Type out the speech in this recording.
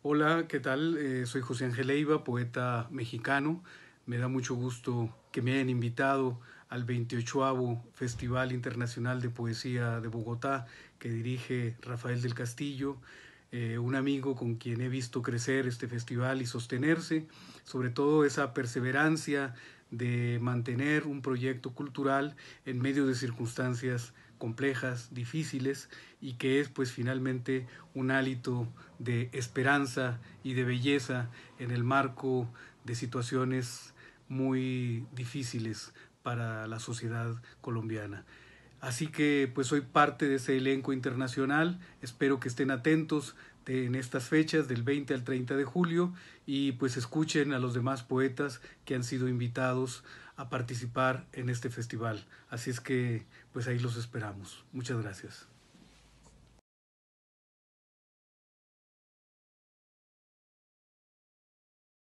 Hola, ¿qué tal? Eh, soy José Ángel Leiva, poeta mexicano. Me da mucho gusto que me hayan invitado al 28 Festival Internacional de Poesía de Bogotá que dirige Rafael del Castillo, eh, un amigo con quien he visto crecer este festival y sostenerse, sobre todo esa perseverancia de mantener un proyecto cultural en medio de circunstancias complejas, difíciles y que es pues finalmente un hálito de esperanza y de belleza en el marco de situaciones muy difíciles para la sociedad colombiana. Así que pues soy parte de ese elenco internacional, espero que estén atentos en estas fechas del 20 al 30 de julio y pues escuchen a los demás poetas que han sido invitados a participar en este festival. Así es que pues ahí los esperamos. Muchas gracias.